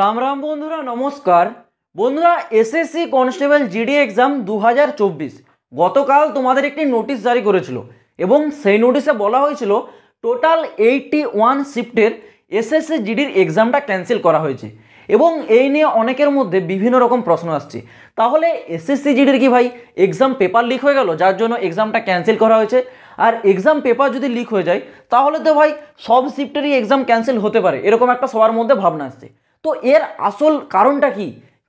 রাম রাম বন্ধুরা নমস্কার বন্ধুরা এসএসসি কনস্টেবল জিডি এক্সাম দু গতকাল তোমাদের একটি নোটিশ জারি করেছিল এবং সেই নোটিশে বলা হয়েছিল টোটাল এইটটি ওয়ান শিফটের এসএসসি জিডির এক্সামটা ক্যান্সেল করা হয়েছে এবং এই নিয়ে অনেকের মধ্যে বিভিন্ন রকম প্রশ্ন আসছে তাহলে এসএসসি জিডির কি ভাই এক্সাম পেপার লিক হয়ে গেল যার জন্য এক্সামটা ক্যান্সেল করা হয়েছে আর এক্সাম পেপার যদি লিক হয়ে যায় তাহলে তো ভাই সব শিফটেরই এক্সাম ক্যান্সেল হতে পারে এরকম একটা সবার মধ্যে ভাবনা আসছে তো এর আসল কারণটা কি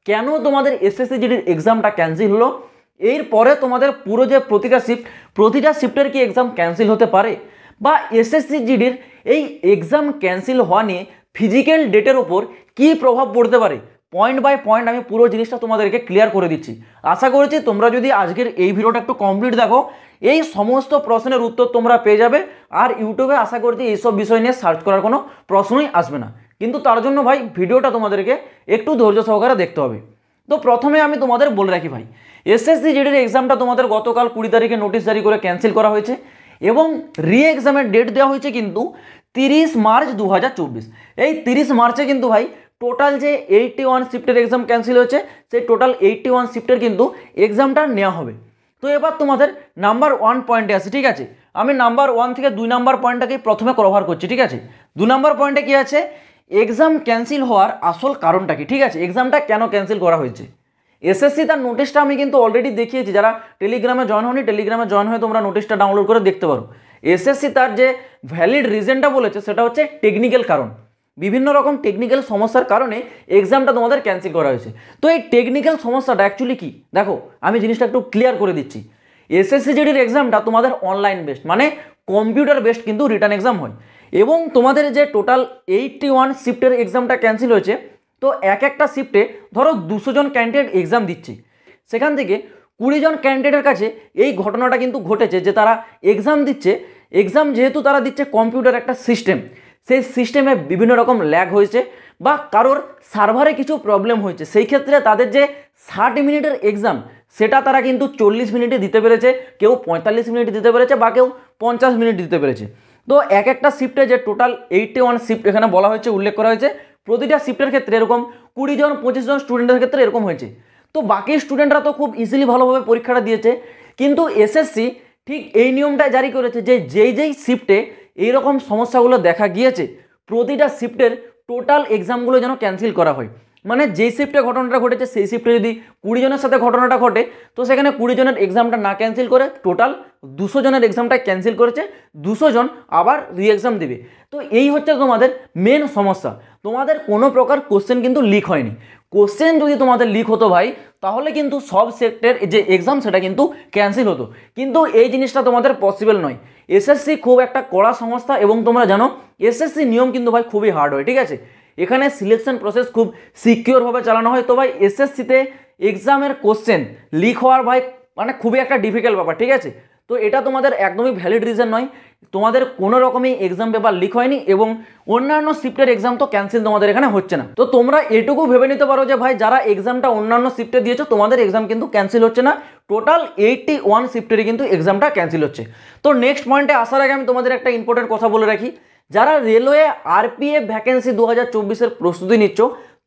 কেন তোমাদের এসএসসি জিডির এক্সামটা ক্যান্সেল হলো এরপরে তোমাদের পুরো যে প্রতিটা শিফট প্রতিটা শিফটের কি এক্সাম ক্যান্সেল হতে পারে বা এসএসসি জিডির এই এক্সাম ক্যান্সেল হওয়া নিয়ে ফিজিক্যাল ডেটের ওপর কী প্রভাব পড়তে পারে পয়েন্ট বাই পয়েন্ট আমি পুরো জিনিসটা তোমাদেরকে ক্লিয়ার করে দিচ্ছি আশা করছি তোমরা যদি আজকের এই ভিডিওটা একটু কমপ্লিট দেখো এই সমস্ত প্রশ্নের উত্তর তোমরা পেয়ে যাবে আর ইউটিউবে আশা করছি এইসব বিষয় নিয়ে সার্চ করার কোনো প্রশ্নই আসবে না কিন্তু তার জন্য ভাই ভিডিওটা তোমাদেরকে একটু ধৈর্য সহকারে দেখতে হবে তো প্রথমে আমি তোমাদের বলে রাখি ভাই এসএসসি জিডির এক্সামটা তোমাদের গতকাল কুড়ি তারিখে নোটিশ জারি করে ক্যান্সেল করা হয়েছে এবং রি এক্সামের ডেট দেওয়া হয়েছে কিন্তু তিরিশ মার্চ দু এই তিরিশ মার্চে কিন্তু ভাই টোটাল যে এইটটি ওয়ান শিফটের এক্সাম ক্যান্সেল হয়েছে সেই টোটাল এইটটি ওয়ান শিফটের কিন্তু এক্সামটা নেওয়া হবে তো এবার তোমাদের নাম্বার ওয়ান পয়েন্টে আছে ঠিক আছে আমি নাম্বার ওয়ান থেকে দুই নাম্বার পয়েন্টটাকে প্রথমে কভার করছি ঠিক আছে দু নাম্বার পয়েন্টে কী আছে এক্সাম ক্যান্সেল হওয়ার আসল কারণটা কি ঠিক আছে এক্সামটা কেন ক্যান্সেল করা হয়েছে এসএসসি তার নোটিশটা আমি কিন্তু অলরেডি দেখিয়েছি যারা টেলিগ্রামে জয়েন হয়নি টেলিগ্রামে জয়েন হয়ে তোমরা নোটিশটা ডাউনলোড করে দেখতে পারো এসএসসি তার যে ভ্যালিড রিজনটা বলেছে সেটা হচ্ছে টেকনিক্যাল কারণ বিভিন্ন রকম টেকনিক্যাল সমস্যার কারণে এক্সামটা তোমাদের ক্যান্সেল করা হয়েছে তো এই টেকনিক্যাল সমস্যাটা অ্যাকচুয়ালি কী দেখো আমি জিনিসটা একটু ক্লিয়ার করে দিচ্ছি এসএসসি জিডির এক্সামটা তোমাদের অনলাইন বেস্ট মানে কম্পিউটার বেসড কিন্তু রিটার্ন এক্সাম হয় এবং তোমাদের যে টোটাল এইটটি ওয়ান শিফটের এক্সামটা ক্যান্সেল হয়েছে তো এক একটা শিফটে ধরো দুশো জন ক্যান্ডিডেট এক্সাম দিচ্ছে সেখান থেকে কুড়ি জন ক্যান্ডিডেটের কাছে এই ঘটনাটা কিন্তু ঘটেছে যে তারা এক্সাম দিচ্ছে এক্সাম যেহেতু তারা দিচ্ছে কম্পিউটার একটা সিস্টেম সেই সিস্টেমে বিভিন্ন রকম ল্যাগ হয়েছে বা কারোর সার্ভারে কিছু প্রবলেম হয়েছে সেই ক্ষেত্রে তাদের যে ষাট মিনিটের এক্সাম সেটা তারা কিন্তু চল্লিশ মিনিটে দিতে পেরেছে কেউ পঁয়তাল্লিশ মিনিট দিতে পেরেছে বা কেউ পঞ্চাশ মিনিট দিতে পেরেছে তো এক একটা শিফটে যে টোটাল এইটে ওয়ান শিফট এখানে বলা হয়েছে উল্লেখ করা হয়েছে প্রতিটা শিফটের ক্ষেত্রে এরকম কুড়ি জন পঁচিশ জন স্টুডেন্টের ক্ষেত্রে এরকম হয়েছে তো বাকি স্টুডেন্টরা তো খুব ইজিলি ভালোভাবে পরীক্ষাটা দিয়েছে কিন্তু এসএসসি ঠিক এই নিয়মটা জারি করেছে যে যেই যেই শিফটে এইরকম সমস্যাগুলো দেখা গিয়েছে প্রতিটা শিফটের টোটাল এক্সামগুলো যেন ক্যান্সেল করা হয় মানে যেই শিফটে ঘটনাটা ঘটেছে সেই শিফটে যদি কুড়ি জনের সাথে ঘটনাটা ঘটে তো সেখানে কুড়ি জনের এক্সামটা না ক্যান্সেল করে টোটাল দুশো জনের এক্সামটা ক্যান্সেল করেছে দুশো জন আবার রি এক্সাম দেবে তো এই হচ্ছে তোমাদের মেন সমস্যা তোমাদের কোনো প্রকার কোশ্চেন কিন্তু লিক হয়নি কোশ্চেন যদি তোমাদের লিক হতো ভাই তাহলে কিন্তু সব সেক্টের যে এক্সাম সেটা কিন্তু ক্যান্সেল হতো কিন্তু এই জিনিসটা তোমাদের পসিবল নয় এসএসসি খুব একটা কড়া সংস্থা এবং তোমরা জানো এসএসসি নিয়ম কিন্তু ভাই খুবই হার্ড হয় ঠিক আছে এখানে সিলেকশন প্রসেস খুব সিকিওরভাবে চালানো হয় তো ভাই এসএসসিতে এক্সামের কোশ্চেন লিক হওয়ার ভাই মানে খুবই একটা ডিফিকাল্ট ব্যাপার ঠিক আছে তো এটা তোমাদের একদমই ভ্যালিড রিজন নয় তোমাদের কোনো রকমই এক্সাম পেপার লিক হয়নি এবং অন্যান্য শিফটের এক্সাম তো ক্যান্সেল তোমাদের এখানে হচ্ছে না তো তোমরা এটুকু ভেবে নিতে পারো যে ভাই যারা এক্সামটা অন্যান্য শিফটে দিয়েছো তোমাদের এক্সাম কিন্তু ক্যান্সেল হচ্ছে না টোটাল এইটটি ওয়ান শিফটেরই কিন্তু এক্সামটা ক্যান্সেল হচ্ছে তো নেক্সট পয়েন্টে আসার আগে আমি তোমাদের একটা ইম্পর্টেন্ট কথা বলে রাখি যারা রেলওয়ে আরপিএ ভ্যাকেন্সি দু হাজার চব্বিশের প্রস্তুতি নিচ্ছ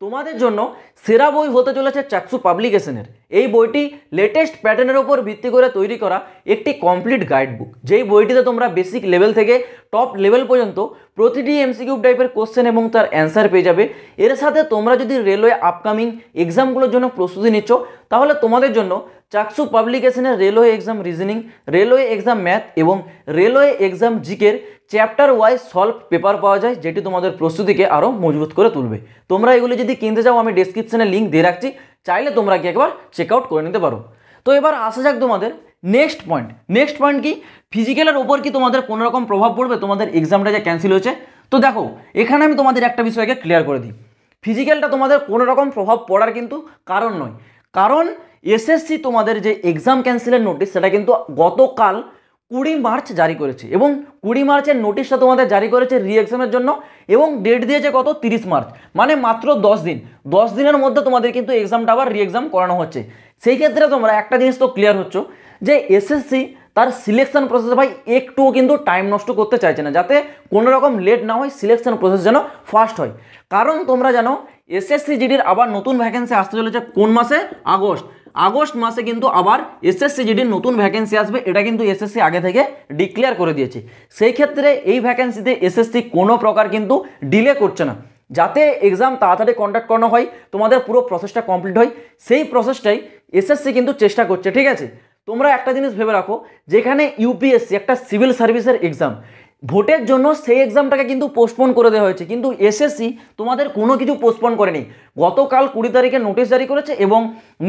তোমাদের জন্য সেরা বই হতে চলেছে চাকসু পাবলিকেশনের এই বইটি লেটেস্ট প্যাটার্নের ওপর ভিত্তি করে তৈরি করা একটি কমপ্লিট গাইড বুক যেই বইটিতে তোমরা বেসিক লেভেল থেকে টপ লেভেল পর্যন্ত প্রতিটি এমসিকিউ টাইপের কোশ্চেন এবং তার অ্যান্সার পেয়ে যাবে এর সাথে তোমরা যদি রেলওয়ে আপকামিং এক্সামগুলোর জন্য প্রস্তুতি নিচ্ছ তাহলে তোমাদের জন্য চাকসু পাবলিকেশনের railway exam reasoning railway exam math এবং রেলওয়ে এক্সাম জিকের চ্যাপ্টার ওয়াইজ সলভ পেপার পাওয়া যায় যেটি তোমাদের প্রস্তুতিকে আরও মজবুত করে তুলবে তোমরা এগুলি যদি কিনতে চাও আমি ডিসক্রিপশানে লিঙ্ক দিয়ে রাখছি চাইলে তোমরা কি একবার চেক আউট করে নিতে পারো তো এবার আসা যাক তোমাদের নেক্সট পয়েন্ট নেক্সট পয়েন্ট কি ফিজিক্যালের ওপর কি তোমাদের কোনো রকম প্রভাব পড়বে তোমাদের এক্সামটা যে ক্যান্সেল হয়েছে তো দেখো এখানে আমি তোমাদের একটা বিষয়কে ক্লিয়ার করে দিই ফিজিক্যালটা তোমাদের কোনো রকম প্রভাব পড়ার কিন্তু কারণ নয় কারণ এসএসসি তোমাদের যে এক্সাম ক্যান্সেলের নোটিস সেটা কিন্তু গতকাল কুড়ি মার্চ জারি করেছে এবং কুড়ি মার্চের নোটিশটা তোমাদের জারি করেছে রিএক্সামের জন্য এবং ডেট দিয়েছে কত তিরিশ মার্চ মানে মাত্র দশ দিন দশ দিনের মধ্যে তোমাদের কিন্তু এক্সামটা আবার রিএক্সাম করানো হচ্ছে সেই ক্ষেত্রে তোমরা একটা জিনিস তো ক্লিয়ার হচ্ছ যে এসএসসি তার সিলেকশন প্রসেস ভাই একটুও কিন্তু টাইম নষ্ট করতে চাইছে না যাতে কোনো রকম লেট না হয় সিলেকশন প্রসেস যেন ফাস্ট হয় কারণ তোমরা জানো এসএসসি জিডির আবার নতুন ভ্যাকেন্সি আসতে চলেছে কোন মাসে আগস্ট আগস্ট মাসে কিন্তু আবার এসএসসি জিডির নতুন ভ্যাকেন্সি আসবে এটা কিন্তু এসএসসি আগে থেকে ডিক্লেয়ার করে দিয়েছে সেই ক্ষেত্রে এই ভ্যাকেন্সিতে এসএসসি কোনো প্রকার কিন্তু ডিলে করছে না যাতে এক্সাম তাড়াতাড়ি কন্ডাক্ট করানো হয় তোমাদের পুরো প্রসেসটা কমপ্লিট হয় সেই প্রসেসটাই এসএসসি কিন্তু চেষ্টা করছে ঠিক আছে তোমরা একটা জিনিস ভেবে রাখো যেখানে ইউপিএসসি একটা সিভিল সার্ভিসের এক্সাম ভোটের জন্য সেই এক্সামটাকে কিন্তু পোস্টপোন করে দেওয়া হয়েছে কিন্তু এসএসসি তোমাদের কোনো কিছু পোস্টপোন করেনি গতকাল কুড়ি তারিখে নোটিশ জারি করেছে এবং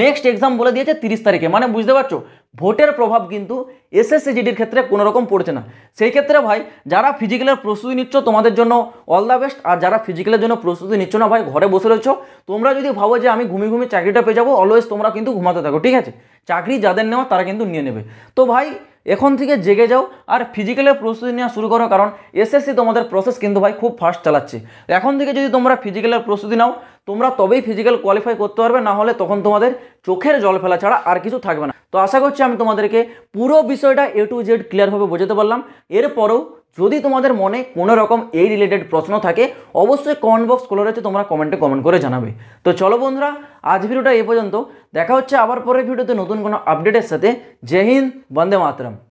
নেক্সট এক্সাম বলে দিয়েছে তিরিশ তারিখে মানে বুঝতে পারছো ভোটের প্রভাব কিন্তু এসএসসি জিডির ক্ষেত্রে কোনো রকম পড়ছে না সেই ক্ষেত্রে ভাই যারা ফিজিক্যালের প্রস্তুতি নিচ্ছ তোমাদের জন্য অল দ্য বেস্ট আর যারা ফিজিক্যালের জন্য প্রস্তুতি নিচ্ছ না ভাই ঘরে বসে রয়েছো তোমরা যদি ভাবো যে আমি ঘুমি ঘুমি চাকরিটা পেয়ে যাবো অলওয়েজ তোমরা কিন্তু ঘুমাতে থাকো ঠিক আছে চাকরি যাদের নেওয়া তারা কিন্তু নিয়ে নেবে তো ভাই এখন থেকে জেগে যাও আর ফিজিক্যালের প্রস্তুতি নেওয়া শুরু করো কারণ এসএসসি তোমাদের প্রসেস কিন্তু ভাই খুব ফাস্ট চালাচ্ছে এখন থেকে যদি তোমরা ফিজিক্যালের প্রস্তুতি নাও তোমরা তবেই ফিজিক্যাল কোয়ালিফাই করতে পারবে না হলে তখন তোমাদের চোখের জল ফেলা ছাড়া আর কিছু থাকবে না তো আশা করছি আমি তোমাদেরকে পুরো বিষয়টা এ টু জেড ক্লিয়ারভাবে বোঝাতে পারলাম এরপরেও যদি তোমাদের মনে কোনো রকম এই রিলেটেড প্রশ্ন থাকে অবশ্যই কমেন্ট বক্স খোলা রয়েছে তোমরা কমেন্টে কমেন্ট করে জানাবে তো চলো বন্ধুরা আজ ভিডিওটা এ পর্যন্ত দেখা হচ্ছে আবার পরের ভিডিওতে নতুন কোনো আপডেটের সাথে জয় হিন্দ বন্দে মাতরম